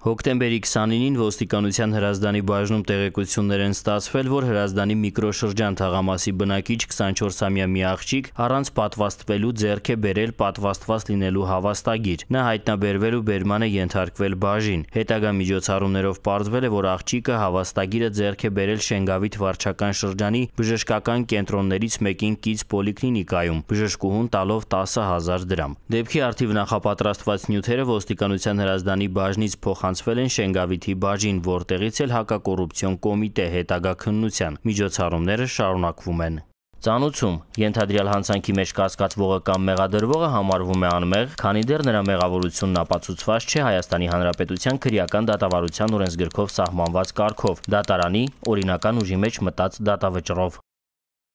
Հոկտեմբերի 29-ին ոստիկանության հրազդանի բաժնում տեղեկություններ են ստացվել, որ հրազդանի միկրոշրջան թաղամասի բնակիչ 24-ամյա մի աղջիկ առանց պատվաստվելու ձեռք է բերել պատվաստված լինելու հավաստագիր։ Նա հայտնաբերվելու բերման է ենթարկվել բաժին։ Հետագա միջոցառումներով պարզվել է, որ աղջիկը հավաստագիրը ձեռք է բերել Շենգավիթ վարչական շրջանի բժշկական կենտրոններից մեկին Կից պոլիկլինիկայում, բժշկուհուն տալով 10000 դրամ։ Դեպքի արդիվ նախապատրաստված նյութերը ոստիկանության հրազդանի բաժնից փոխանցել փոխանցվել են Շենգավիթի բաժին, որտեղից էլ հակակոռուպցիոն կոմիտե հետագա քննության միջոցառումները շարունակվում են։ Ծանուցում ենթադրյալ հանցանքի մեջ կասկածվողը կամ մեղադրվողը համարվում է անմեղ, քանի դեռ նրա մեղավորությունն ապացուցված չէ Հայաստանի Հանրապետության քրեական դատավարության օրենսգրքով սահմանված կարգով՝ դատարանի օրինական ուժի մեջ մտած դատավճռով։